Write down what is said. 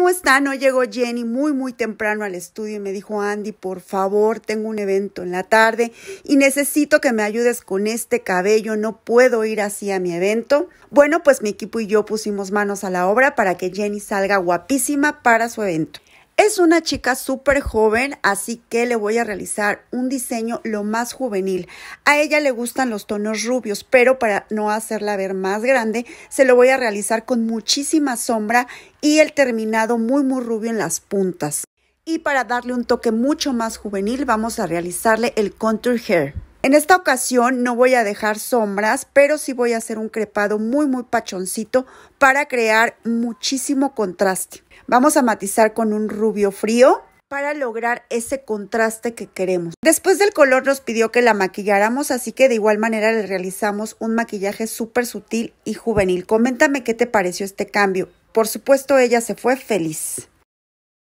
¿cómo están? Hoy llegó Jenny muy, muy temprano al estudio y me dijo, Andy, por favor, tengo un evento en la tarde y necesito que me ayudes con este cabello, no puedo ir así a mi evento. Bueno, pues mi equipo y yo pusimos manos a la obra para que Jenny salga guapísima para su evento. Es una chica súper joven, así que le voy a realizar un diseño lo más juvenil. A ella le gustan los tonos rubios, pero para no hacerla ver más grande, se lo voy a realizar con muchísima sombra y el terminado muy muy rubio en las puntas. Y para darle un toque mucho más juvenil, vamos a realizarle el contour hair. En esta ocasión no voy a dejar sombras, pero sí voy a hacer un crepado muy muy pachoncito para crear muchísimo contraste. Vamos a matizar con un rubio frío para lograr ese contraste que queremos. Después del color nos pidió que la maquilláramos, así que de igual manera le realizamos un maquillaje súper sutil y juvenil. Coméntame qué te pareció este cambio. Por supuesto, ella se fue feliz.